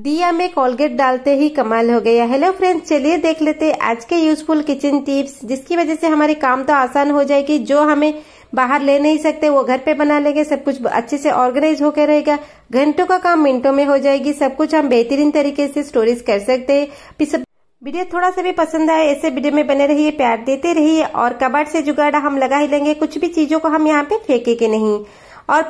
दिया में कोलगेट डालते ही कमाल हो गया हेलो फ्रेंड्स चलिए देख लेते हैं आज के यूजफुल किचन टिप्स जिसकी वजह से हमारे काम तो आसान हो जाएगी जो हमें बाहर ले नहीं सकते वो घर पे बना लेंगे सब कुछ अच्छे से ऑर्गेनाइज होकर रहेगा घंटों का काम मिनटों में हो जाएगी सब कुछ हम बेहतरीन तरीके से स्टोरेज कर सकते है वीडियो थोड़ा सा भी पसंद आए ऐसे वीडियो में बने रहिए प्यार देते रहिए और कबाड़ से जुगाड़ा हम लगा ही लेंगे कुछ भी चीजों को हम यहाँ पे फेंकेंगे नहीं और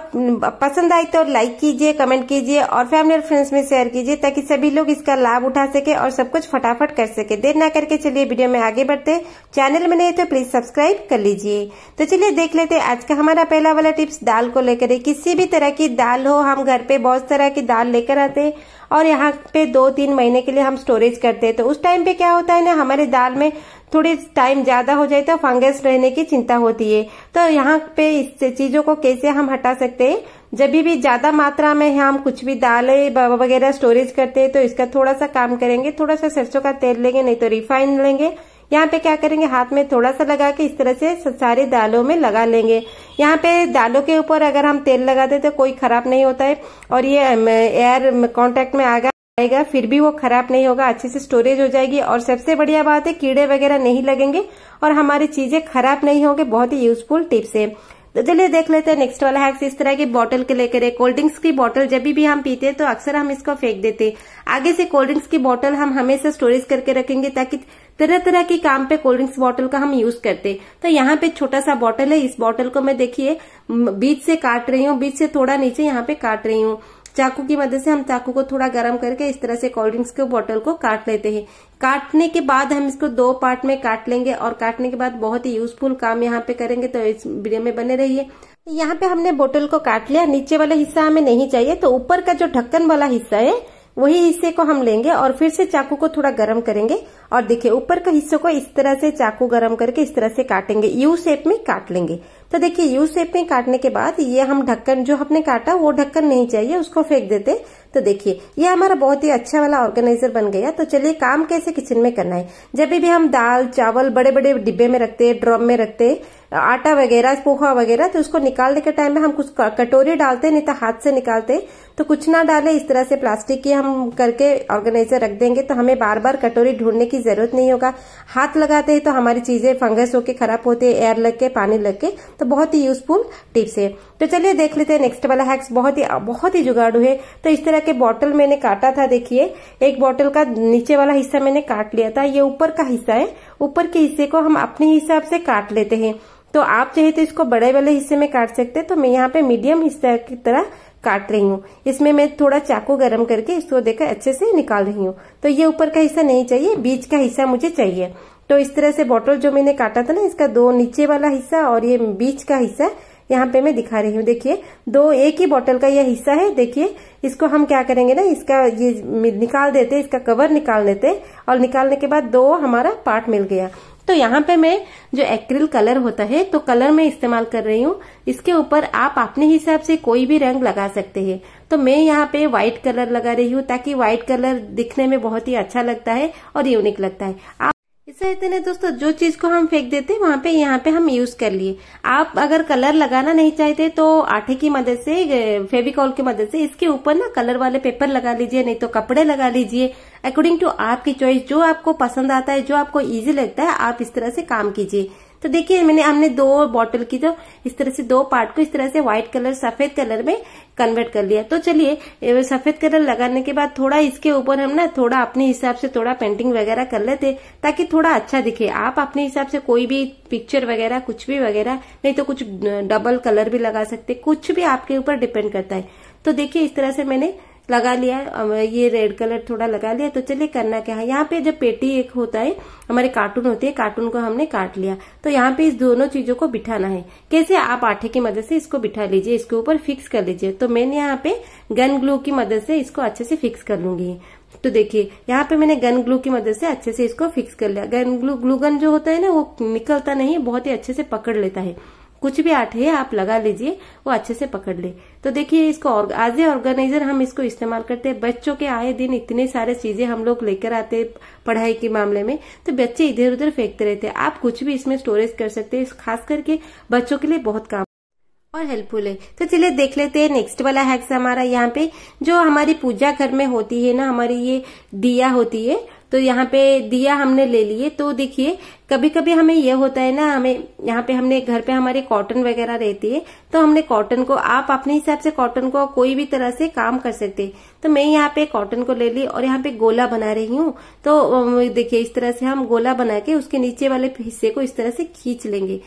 पसंद आई तो लाइक कीजिए कमेंट कीजिए और फैमिली और फ्रेंड्स में शेयर कीजिए ताकि सभी लोग इसका लाभ उठा सके और सब कुछ फटाफट कर सके देर ना करके चलिए वीडियो में आगे बढ़ते चैनल में नहीं तो प्लीज सब्सक्राइब कर लीजिए तो चलिए देख लेते आज का हमारा पहला वाला टिप्स दाल को लेकर किसी भी तरह की दाल हो हम घर पे बहुत तरह की दाल लेकर आते और यहाँ पे दो तीन महीने के लिए हम स्टोरेज करते हैं तो उस टाइम पे क्या होता है ना हमारे दाल में थोड़ी टाइम ज्यादा हो जाए तो फंगस रहने की चिंता होती है तो यहाँ पे इस चीजों को कैसे हम हटा सकते हैं जब भी ज्यादा मात्रा में हम कुछ भी दालें वगैरह स्टोरेज करते हैं तो इसका थोड़ा सा काम करेंगे थोड़ा सा सरसों का तेल लेंगे नहीं तो रिफाइन लेंगे यहाँ पे क्या करेंगे हाथ में थोड़ा सा लगा के इस तरह से सारे दालों में लगा लेंगे यहाँ पे दालों के ऊपर अगर हम तेल लगाते तो कोई खराब नहीं होता है और ये एयर कॉन्टेक्ट में आ आएगा फिर भी वो खराब नहीं होगा अच्छे से स्टोरेज हो जाएगी और सबसे बढ़िया बात है कीड़े वगैरह नहीं लगेंगे और हमारी चीजें खराब नहीं होंगे बहुत ही यूजफुल टिप्स है तो चलिए देख लेते हैं नेक्स्ट वाला हैक्स इस तरह की बोतल के लेकर है कोल्ड ड्रिंक्स की बोतल जब भी हम पीते हैं तो अक्सर हम इसको फेंक देते हैं आगे से कोल्ड ड्रिंक्स की बोतल हम हमेशा स्टोरेज करके रखेंगे ताकि तरह तरह के काम पे कोल्ड ड्रिंक्स बोतल का हम यूज करते तो यहाँ पे छोटा सा बॉटल है इस बॉटल को मैं देखिए बीच से काट रही हूँ बीच से थोड़ा नीचे यहाँ पे काट रही हूँ चाकू की मदद से हम चाकू को थोड़ा गर्म करके इस तरह से कोल्ड ड्रिंक्स के बॉटल को काट लेते हैं काटने के बाद हम इसको दो पार्ट में काट लेंगे और काटने के बाद बहुत ही यूजफुल काम यहाँ पे करेंगे तो इस वीडियो में बने रहिए यहाँ पे हमने बोतल को काट लिया नीचे वाला हिस्सा हमें नहीं चाहिए तो ऊपर का जो ढक्कन वाला हिस्सा है वही हिस्से को हम लेंगे और फिर से चाकू को थोड़ा गर्म करेंगे और देखिए ऊपर का हिस्से को इस तरह से चाकू गर्म करके इस तरह से काटेंगे यू शेप में काट लेंगे तो देखिए यू शेप में काटने के बाद ये हम ढक्कन जो हमने काटा वो ढक्कन नहीं चाहिए उसको फेंक देते तो देखिए ये हमारा बहुत ही अच्छा वाला ऑर्गेनाइजर बन गया तो चलिए काम कैसे किचन में करना है जब भी हम दाल चावल बड़े बड़े डिब्बे में रखते हैं ड्रम में रखते हैं आटा वगैरह पोहा वगैरह तो उसको निकालने के टाइम में हम कुछ कटोरी डालते नहीं तो हाथ से निकालते तो कुछ ना डालें इस तरह से प्लास्टिक की हम करके ऑर्गेनाइजर रख देंगे तो हमें बार बार कटोरी ढूंढने की जरूरत नहीं होगा हाथ लगाते हैं तो हमारी चीजें फंगस होके खराब होते एयर लग के पानी लग के तो बहुत ही यूजफुल टिप्स है तो चलिए देख लेते हैं नेक्स्ट वाला हैक्स बहुत ही बहुत ही जुगाड़ू है तो इस तरह के बॉटल मैंने काटा था देखिए एक बॉटल का नीचे वाला हिस्सा मैंने काट लिया था ये ऊपर का हिस्सा है ऊपर के हिस्से को हम अपने हिसाब से काट लेते हैं तो आप चाहे तो इसको बड़े वाले हिस्से में काट सकते हैं तो मैं यहाँ पे मीडियम हिस्सा की तरह काट रही हूँ इसमें मैं थोड़ा चाकू गरम करके इसको देकर अच्छे से निकाल रही हूँ तो ये ऊपर का हिस्सा नहीं चाहिए बीच का हिस्सा मुझे चाहिए तो इस तरह से बॉटल जो मैंने काटा था ना इसका दो नीचे वाला हिस्सा और ये बीच का हिस्सा यहाँ पे मैं दिखा रही हूँ देखिए दो एक ही बॉटल का यह हिस्सा है देखिए इसको हम क्या करेंगे ना इसका ये निकाल देते इसका कवर निकाल लेते और निकालने के बाद दो हमारा पार्ट मिल गया तो यहाँ पे मैं जो एक्रिल कलर होता है तो कलर मैं इस्तेमाल कर रही हूँ इसके ऊपर आप अपने हिसाब से कोई भी रंग लगा सकते हैं तो मैं यहाँ पे व्हाइट कलर लगा रही हूँ ताकि व्हाइट कलर दिखने में बहुत ही अच्छा लगता है और यूनिक लगता है आप इससे इतने दोस्तों जो चीज को हम फेंक देते हैं वहां पे यहाँ पे हम यूज कर लिए आप अगर कलर लगाना नहीं चाहते तो आठे की मदद से फेविकॉल की मदद से इसके ऊपर ना कलर वाले पेपर लगा लीजिए नहीं तो कपड़े लगा लीजिए अकॉर्डिंग टू आपकी चॉइस जो आपको पसंद आता है जो आपको इजी लगता है आप इस तरह से काम कीजिए तो देखिए मैंने हमने दो बॉटल की जो तो इस तरह से दो पार्ट को इस तरह से व्हाइट कलर सफेद कलर में कन्वर्ट कर लिया तो चलिए सफेद कलर लगाने के बाद थोड़ा इसके ऊपर हम ना थोड़ा अपने हिसाब से थोड़ा पेंटिंग वगैरह कर लेते ताकि थोड़ा अच्छा दिखे आप अपने हिसाब से कोई भी पिक्चर वगैरह कुछ भी वगैरह नहीं तो कुछ डबल कलर भी लगा सकते कुछ भी आपके ऊपर डिपेंड करता है तो देखिये इस तरह से मैंने लगा लिया है ये रेड कलर थोड़ा लगा लिया तो चलिए करना क्या है यहाँ पे जब पेटी एक होता है हमारे कार्टून होते हैं कार्टून को हमने काट लिया तो यहाँ पे इस दोनों चीजों को बिठाना है कैसे आप आठे की मदद से इसको बिठा लीजिए इसके ऊपर फिक्स कर लीजिए तो मैंने यहाँ पे गन ग्लू की मदद से इसको अच्छे से फिक्स कर लूंगी तो देखिए यहाँ पे मैंने गन ग्लू की मदद से अच्छे से इसको फिक्स कर लिया गन ग्लू ग्लू गन जो होता है ना वो निकलता नहीं बहुत ही अच्छे से पकड़ लेता है कुछ भी आठ है आप लगा लीजिए वो अच्छे से पकड़ ले तो देखिए इसको एज ए ऑर्गेनाइजर हम इसको इस्तेमाल करते हैं बच्चों के आए दिन इतने सारे चीजें हम लोग लेकर आते पढ़ाई के मामले में तो बच्चे इधर उधर फेंकते रहते हैं आप कुछ भी इसमें स्टोरेज कर सकते हैं खास करके बच्चों के लिए बहुत काम और हेल्पफुल है तो चलिए देख लेते हैं नेक्स्ट वाला हैक्स हमारा यहाँ पे जो हमारी पूजा घर में होती है ना हमारी ये दिया होती है तो यहाँ पे दिया हमने ले लिए तो देखिए कभी कभी हमें यह होता है ना हमें यहाँ पे हमने घर पे हमारे कॉटन वगैरह रहती है तो हमने कॉटन को आप अपने हिसाब से कॉटन को कोई भी तरह से काम कर सकते तो मैं यहाँ पे कॉटन को ले ली और यहाँ पे गोला बना रही हूँ तो देखिए इस तरह से हम गोला बना के उसके नीचे वाले हिस्से को इस तरह से खींच लेंगे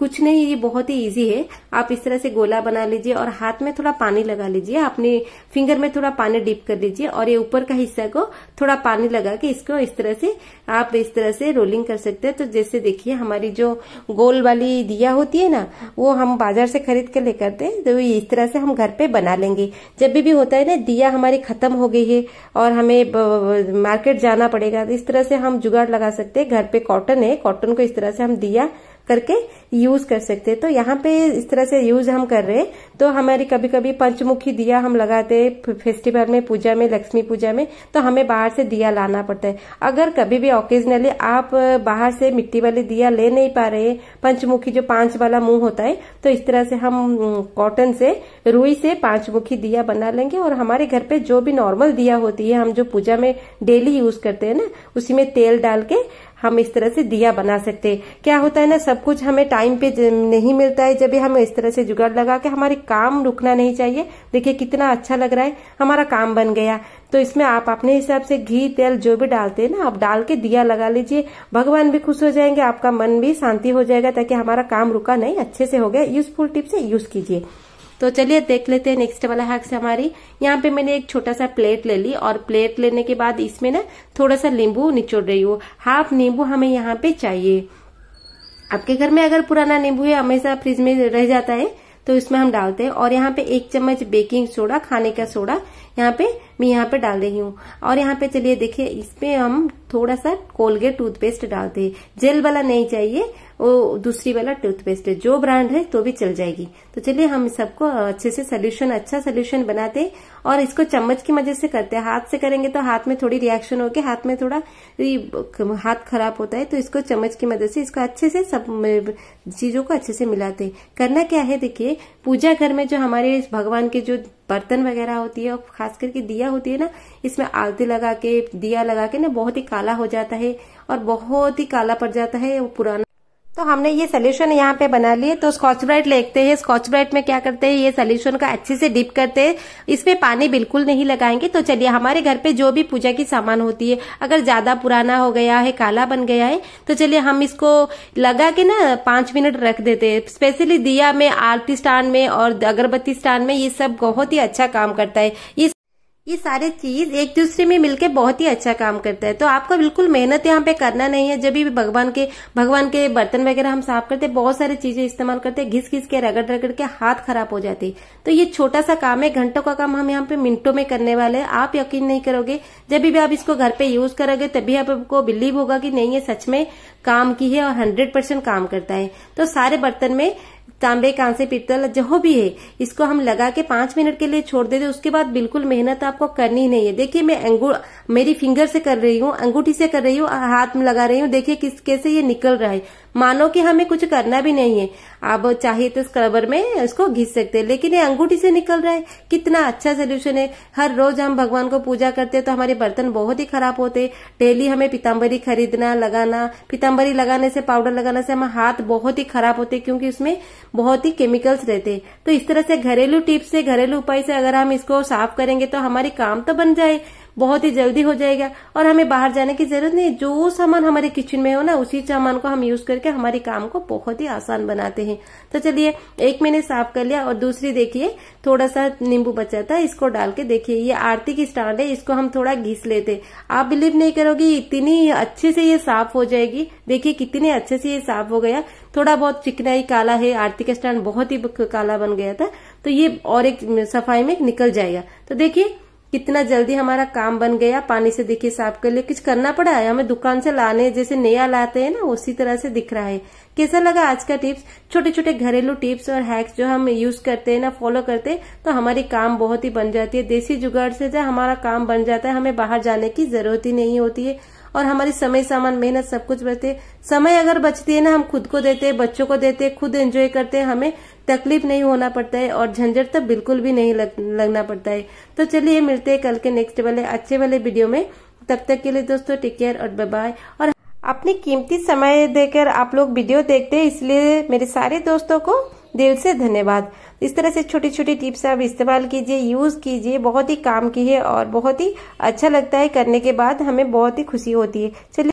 कुछ नहीं ये बहुत ही इजी है आप इस तरह से गोला बना लीजिए और हाथ में थोड़ा पानी लगा लीजिए अपने फिंगर में थोड़ा पानी डीप कर लीजिए और ये ऊपर का हिस्सा को थोड़ा पानी लगा के इसको इस तरह से आप इस तरह से रोलिंग कर सकते हैं तो जैसे देखिए हमारी जो गोल वाली दिया होती है ना वो हम बाजार से खरीद कर लेकर दे तो इस तरह से हम घर पे बना लेंगे जब भी, भी होता है ना दिया हमारी खत्म हो गई है और हमें मार्केट जाना पड़ेगा तो इस तरह से हम जुगाड़ लगा सकते हैं घर पे कॉटन है कॉटन को इस तरह से हम दिया करके यूज कर सकते हैं तो यहाँ पे इस तरह से यूज हम कर रहे हैं तो हमारी कभी कभी पंचमुखी दिया हम लगाते हैं फेस्टिवल में पूजा में लक्ष्मी पूजा में तो हमें बाहर से दिया लाना पड़ता है अगर कभी भी ओकेजनली आप बाहर से मिट्टी वाली दिया ले नहीं पा रहे पंचमुखी जो पांच वाला मुंह होता है तो इस तरह से हम कॉटन से रुई से पांचमुखी दिया बना लेंगे और हमारे घर पे जो भी नॉर्मल दिया होती है हम जो पूजा में डेली यूज करते है ना उसी में तेल डाल के हम इस तरह से दिया बना सकते क्या होता है ना सब कुछ हमें टाइम पे नहीं मिलता है जब हम इस तरह से जुगाड़ लगा के हमारे काम रुकना नहीं चाहिए देखिए कितना अच्छा लग रहा है हमारा काम बन गया तो इसमें आप अपने हिसाब से घी तेल जो भी डालते हैं ना आप डाल के दिया लगा लीजिए भगवान भी खुश हो जाएंगे आपका मन भी शांति हो जाएगा ताकि हमारा काम रुका नहीं अच्छे से हो गया यूजफुल टिप से यूज कीजिए तो चलिए देख लेते हैं नेक्स्ट वाला से हमारी यहाँ पे मैंने एक छोटा सा प्लेट ले ली और प्लेट लेने के बाद इसमें ना थोड़ा सा नींबू निचोड़ रही हूँ हाफ नींबू हमें यहाँ पे चाहिए आपके घर में अगर पुराना नींबू है हमेशा फ्रिज में रह जाता है तो इसमें हम डालते हैं और यहाँ पे एक चम्मच बेकिंग सोडा खाने का सोडा यहाँ पे मैं यहाँ पे डाल रही हूँ और यहाँ पे चलिए देखिए इसमें हम थोड़ा सा कोलगेट टूथपेस्ट डालते हैं जेल वाला नहीं चाहिए वो दूसरी वाला टूथपेस्ट है जो ब्रांड है तो भी चल जाएगी तो चलिए हम सबको अच्छे से सोल्यूशन अच्छा सोल्यूशन बनाते और इसको चम्मच की मदद से करते हैं हाथ से करेंगे तो हाथ में थोड़ी रिएक्शन होगी हाथ में थोड़ा हाथ खराब होता है तो इसको चम्मच की मदद से इसको अच्छे से सब चीजों को अच्छे से मिलाते करना क्या है देखिए पूजा घर में जो हमारे भगवान के जो बर्तन वगैरह होती है और खास करके दिया होती है ना इसमें आरती लगा के दिया लगा के ना बहुत ही काला हो जाता है और बहुत ही काला पड़ जाता है वो पुराना तो हमने ये सोल्यूशन यहाँ पे बना लिए तो स्कॉच ब्राइट लेते हैं स्कॉच ब्राइट में क्या करते हैं ये सोल्यूशन का अच्छे से डिप करते हैं इसमें पानी बिल्कुल नहीं लगाएंगे तो चलिए हमारे घर पे जो भी पूजा की सामान होती है अगर ज्यादा पुराना हो गया है काला बन गया है तो चलिए हम इसको लगा के ना पांच मिनट रख देते हैं स्पेशली दिया में आरती स्टान में और अगरबत्ती स्टान में ये सब बहुत ही अच्छा काम करता है इस ये सारे चीज एक दूसरे में मिलके बहुत ही अच्छा काम करता है तो आपको बिल्कुल मेहनत यहाँ पे करना नहीं है जब भी भगवान के भगवान के बर्तन वगैरह हम साफ करते बहुत सारी चीजें इस्तेमाल करते घिस घिस के रगड़ रगड़ के हाथ खराब हो जाते तो ये छोटा सा काम है घंटों का काम हम यहाँ पे मिनटों में करने वाले हैं आप यकीन नहीं करोगे जब भी आप इसको घर पे यूज करोगे तभी आपको बिलीव होगा कि नहीं ये सच में काम की है और हंड्रेड परसेंट काम करता है तो सारे बर्तन में तांबे कांसे पीतल जो भी है इसको हम लगा के पांच मिनट के लिए छोड़ देते उसके बाद बिल्कुल मेहनत आपको करनी नहीं है देखिए मैं अंगू मेरी फिंगर से कर रही हूँ अंगूठी से कर रही हूँ हाथ में लगा रही हूँ देखिए किस कैसे ये निकल रहा है मानो कि हमें कुछ करना भी नहीं है आप चाहे तो स्क्रबर में इसको घिस सकते हैं लेकिन ये अंगूठी से निकल रहा है कितना अच्छा सोल्यूशन है हर रोज हम भगवान को पूजा करते हैं तो हमारे बर्तन बहुत ही खराब होते डेली हमें पीताम्बरी खरीदना लगाना पीताम्बरी लगाने से पाउडर लगाने से हमारे हाथ बहुत ही खराब होते क्योंकि उसमें बहुत ही केमिकल्स रहते तो इस तरह से घरेलू टिप्स से घरेलू उपाय से अगर हम इसको साफ करेंगे तो हमारी काम तो बन जाए बहुत ही जल्दी हो जाएगा और हमें बाहर जाने की जरूरत नहीं जो सामान हमारे किचन में हो ना उसी सामान को हम यूज करके हमारे काम को बहुत ही आसान बनाते हैं तो चलिए एक मैंने साफ कर लिया और दूसरी देखिए थोड़ा सा नींबू बचा था इसको डाल के देखिए ये आरती की स्टांड है इसको हम थोड़ा घिस लेते आप बिलीव नहीं करोगे इतनी अच्छे से ये साफ हो जाएगी देखिये कितने अच्छे से ये साफ हो गया थोड़ा बहुत चिकनाई काला है आरती का स्टैंड बहुत ही काला बन गया था तो ये और एक सफाई में निकल जाएगा तो देखिये कितना जल्दी हमारा काम बन गया पानी से देखिए साफ कर लिया कुछ करना पड़ा है हमें दुकान से लाने जैसे नया लाते हैं ना उसी तरह से दिख रहा है कैसा लगा आज का टिप्स छोटे छोटे घरेलू टिप्स और हैक्स जो हम यूज करते हैं ना फॉलो करते हैं तो हमारी काम बहुत ही बन जाती है देसी जुगाड़ से जो हमारा काम बन जाता है हमें बाहर जाने की जरूरत ही नहीं होती है और हमारी समय सामान मेहनत सब कुछ बचते समय अगर बचती है ना हम खुद को देते हैं बच्चों को देते हैं खुद एंजॉय करते हैं हमें तकलीफ नहीं होना पड़ता है और झंझट तो बिल्कुल भी नहीं लग, लगना पड़ता है तो चलिए मिलते हैं कल के नेक्स्ट वाले अच्छे वाले वीडियो में तब तक के लिए दोस्तों टेक केयर और बाय बाय और अपने कीमती समय देकर आप लोग वीडियो देखते हैं इसलिए मेरे सारे दोस्तों को दिल से धन्यवाद इस तरह से छोटी छोटी टिप्स आप इस्तेमाल कीजिए यूज़ कीजिए बहुत ही काम की है और बहुत ही अच्छा लगता है करने के बाद हमें बहुत ही खुशी होती है चलिए